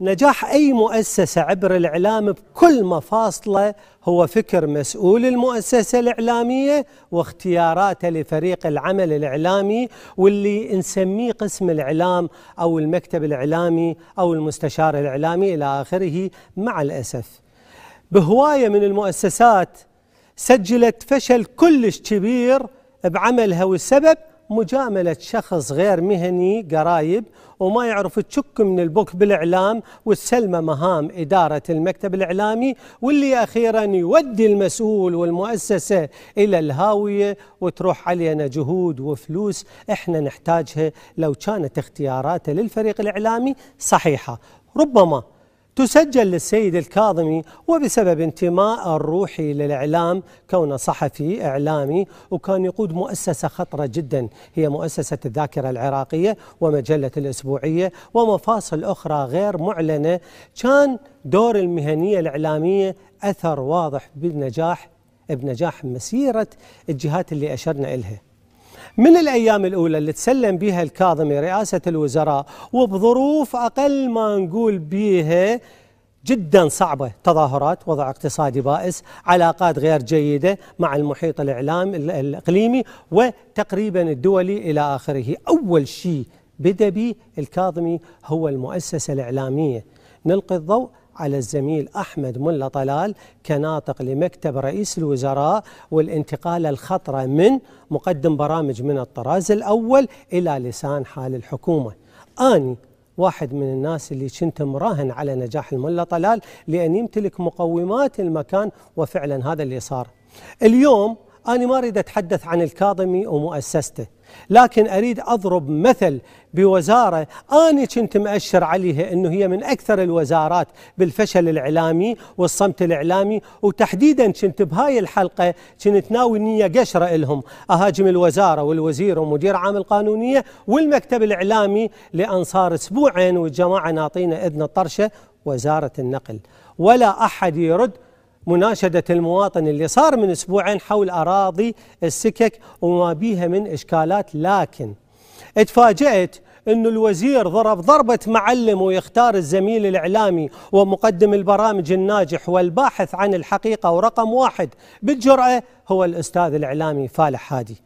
نجاح أي مؤسسة عبر الإعلام بكل مفاصله هو فكر مسؤول المؤسسة الإعلامية واختياراته لفريق العمل الإعلامي واللي نسميه قسم الإعلام أو المكتب الإعلامي أو المستشار الإعلامي إلى آخره مع الأسف بهواية من المؤسسات سجلت فشل كلش كبير بعملها والسبب مجاملة شخص غير مهني قرايب وما يعرف تشك من البوك بالإعلام وتسلمه مهام إدارة المكتب الإعلامي واللي أخيرا يودي المسؤول والمؤسسة إلى الهاوية وتروح علينا جهود وفلوس إحنا نحتاجها لو كانت اختياراته للفريق الإعلامي صحيحة ربما تسجل للسيد الكاظمي وبسبب انتماء الروحي للإعلام كونه صحفي إعلامي وكان يقود مؤسسة خطرة جدا هي مؤسسة الذاكرة العراقية ومجلة الأسبوعية ومفاصل أخرى غير معلنة كان دور المهنية الإعلامية أثر واضح بالنجاح بنجاح مسيرة الجهات اللي أشرنا إلها من الأيام الأولى اللي تسلم بها الكاظمي رئاسة الوزراء وبظروف أقل ما نقول بيها جدا صعبة تظاهرات وضع اقتصادي بائس علاقات غير جيدة مع المحيط الإعلام الإقليمي وتقريبا الدولي إلى آخره أول شيء بدأ به الكاظمي هو المؤسسة الإعلامية نلقي الضوء على الزميل أحمد ملا طلال كناطق لمكتب رئيس الوزراء والانتقالة الخطرة من مقدم برامج من الطراز الأول إلى لسان حال الحكومة أني واحد من الناس اللي كنت مراهن على نجاح الملا طلال لأن يمتلك مقومات المكان وفعلا هذا اللي صار اليوم أنا ما أريد أتحدث عن الكاظمي ومؤسسته لكن أريد أضرب مثل بوزارة اني كنت مأشر عليها أنه هي من أكثر الوزارات بالفشل الإعلامي والصمت الإعلامي وتحديدا كنت بهاي الحلقة كنت ناوي نية قشرة إلهم أهاجم الوزارة والوزير ومدير عام القانونية والمكتب الإعلامي لأن صار أسبوعين والجماعة ناطينا إذن الطرشة وزارة النقل ولا أحد يرد مناشدة المواطن اللي صار من أسبوعين حول أراضي السكك وما بيها من إشكالات لكن اتفاجأت أن الوزير ضرب ضربة معلم ويختار الزميل الإعلامي ومقدم البرامج الناجح والباحث عن الحقيقة ورقم واحد بالجرأة هو الأستاذ الإعلامي فالح هادي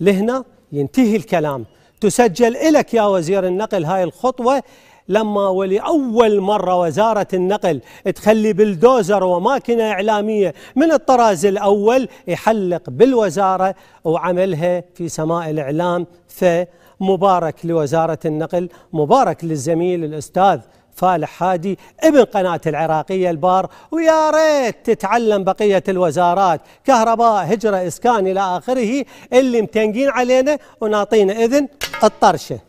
لهنا ينتهي الكلام تسجل إلك يا وزير النقل هاي الخطوة لما ولأول مرة وزارة النقل تخلي بلدوزر وماكنة إعلامية من الطراز الأول يحلق بالوزارة وعملها في سماء الإعلام فمبارك لوزارة النقل مبارك للزميل الأستاذ فالح هادي ابن قناة العراقية البار ويا ريت تتعلم بقية الوزارات كهرباء هجرة إسكان إلى آخره اللي متنقين علينا ونعطينا إذن الطرشة